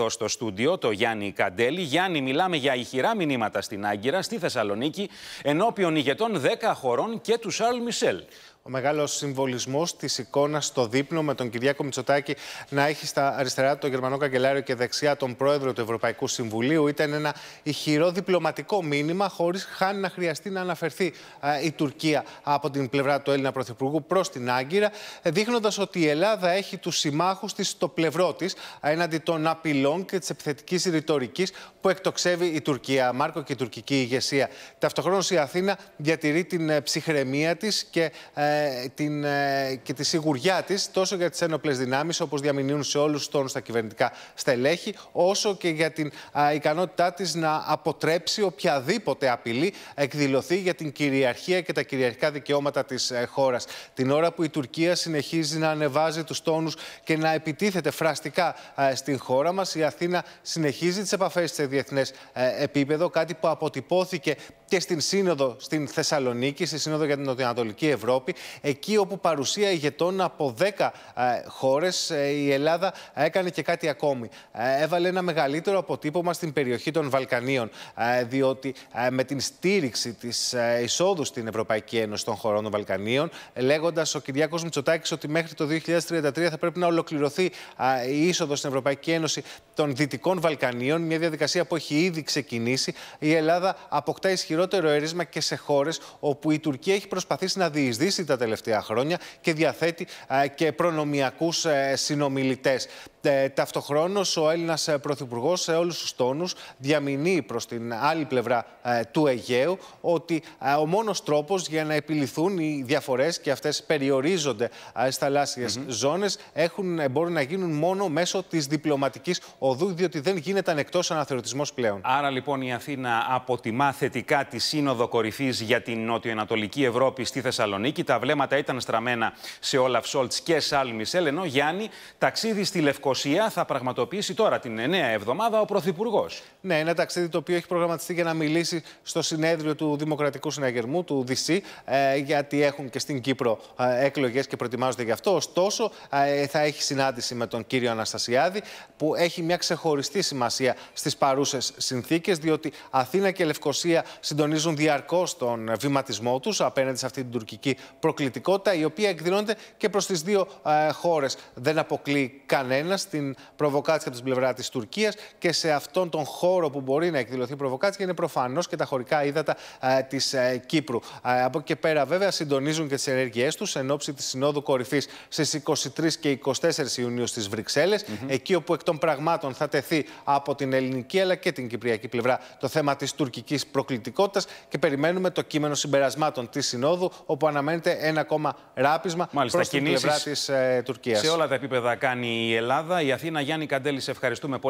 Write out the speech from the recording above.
εδώ στο στούντιο, το Γιάννη Καντέλη. Γιάννη, μιλάμε για ηχηρά μηνύματα στην Άγκυρα, στη Θεσσαλονίκη, ενώπιον ηγετών 10 χωρών και τους Σαρλ Μισελ ο μεγάλος συμβολισμός της εικόνας στο δείπνο με τον Κυριάκο Μητσοτάκη να έχει στα αριστερά του τον Γερμανό Καγκελάριο και δεξιά τον πρόεδρο του Ευρωπαϊκού Συμβουλίου. Ήταν ένα ηχηρό διπλωματικό μήνυμα, χωρίς χάνει να χρειαστεί να αναφερθεί η Τουρκία από την πλευρά του Έλληνα Πρωθυπουργού προς την Άγκυρα, δείχνοντας ότι η Ελλάδα έχει τους συμμάχους της στο πλευρό της έναντι των απειλών και της επιθετικής ρητορικής που εκτοξεύει η Τουρκία. Μάρκο και η τουρκική ηγεσία. Ταυτοχρόνως η Αθήνα διατηρεί την ε, ψυχραιμία της και ε, την, ε, και τη σιγουριά της τόσο για τις ένοπλες δυνάμεις, όπως διαμηνύουν σε όλους τους τόνους τα κυβερνητικά στελέχη, όσο και για την ικανότητά της να αποτρέψει οποιαδήποτε απειλή εκδηλωθεί για την κυριαρχία και τα κυριαρχικά δικαιώματα της ε, χώρας. Την ώρα που η Τουρκία συνεχίζει να ανεβάζει τους τόνους και να επιτίθεται φραστικά ε, στην χώρα μας, η Αθήνα συνεχίζει τις επαφές σε διεθνές επίπεδο, κάτι που αποτυπώθηκε και στην Σύνοδο στην Θεσσαλονίκη, στη Σύνοδο για την Νοτιοανατολική Ευρώπη, εκεί όπου παρουσία ηγετών από 10 ε, χώρες ε, η Ελλάδα ε, έκανε και κάτι ακόμη. Έβαλε ένα μεγαλύτερο αποτύπωμα στην περιοχή των Βαλκανίων, διότι με την στήριξη της εισόδου στην Ευρωπαϊκή Ένωση των χωρών των Βαλκανίων, λέγοντας ο Κυριάκος Μητσοτάκης ότι μέχρι το 2033 θα πρέπει να ολοκληρωθεί η είσοδος στην Ευρωπαϊκή Ένωση των Δυτικών Βαλκανίων, μια διαδικασία που έχει ήδη ξεκινήσει, η Ελλάδα αποκτά ισχυρότερο έρισμα και σε χώρες όπου η Τουρκία έχει προσπαθήσει να διεισδύσει τα τελευταία χρόνια και διαθέτει ε, και προνομιακούς ε, συνομιλητές. Ε, Ταυτοχρόνως, ο Έλληνας ε, Πρωθυπουργός σε όλους τους τόνους διαμηνεί προς την άλλη πλευρά ε, του Αιγαίου ότι ο μόνος τρόπος για να επιληθούν οι διαφορές και αυτές περιορίζονται στις θαλάσσιες mm-hmm. ζώνε μπορούν να γίνουν μόνο μέσω της διπλωματικής οδού, διότι δεν γίνεται ανεκτός αναθεωρητισμός πλέον. Άρα λοιπόν η Αθήνα αποτιμά θετικά τη Σύνοδο Κορυφής για την Νοτιοανατολική Ευρώπη στη Θεσσαλονίκη. Τα βλέμματα ήταν στραμμένα σε Όλαφ Σόλτ και Σάλμι Μισελ, ενώ Γιάννη ταξίδι στη λευκό θα πραγματοποιήσει τώρα την 9η εβδομάδα ο Πρωθυπουργός. Ναι, ένα ταξίδι το οποίο έχει προγραμματιστεί για να μιλήσει στο συνέδριο του Δημοκρατικού Συναγερμού, του ε, γιατί έχουν και στην Κύπρο ε, εκλογές και προετοιμάζονται γι' αυτό. Ωστόσο, ε, θα έχει συνάντηση με τον κύριο Αναστασιάδη, που έχει μια ξεχωριστή σημασία στις παρούσες συνθήκες, διότι Αθήνα και Λευκοσία συντονίζουν διαρκώς τον βηματισμό τους απέναντι σε αυτή την τουρκική προκλητικότητα, η οποία εκδηλώνεται και προς τις δύο ε, χώρες. Δεν αποκλεί κανένας στην προβοκάτσια από την πλευρά της Τουρκίας και σε αυτόν τον χώρο που μπορεί να εκδηλωθεί προβοκάτσια είναι προφανώς και τα χωρικά ύδατα ε, της ε, Κύπρου. Ε, από εκεί και πέρα, βέβαια, συντονίζουν και τις ενέργειές τους εν ώψη της Συνόδου Κορυφής στις 23 και 24 Ιουνίου στις βρυξελλε mm-hmm. εκεί όπου εκ των πραγμάτων θα τεθεί από την ελληνική αλλά και την κυπριακή πλευρά το θέμα της τουρκικής προκλητικότητας και περιμένουμε το κείμενο συμπερασμάτων της Συνόδου, όπου αναμένεται ένα ακόμα ράπισμα προς την πλευρά της ε, Τουρκίας. Σε όλα τα επίπεδα κάνει η Ελλάδα. Η Αθήνα Γιάννη Καντέλη, σε ευχαριστούμε πολύ.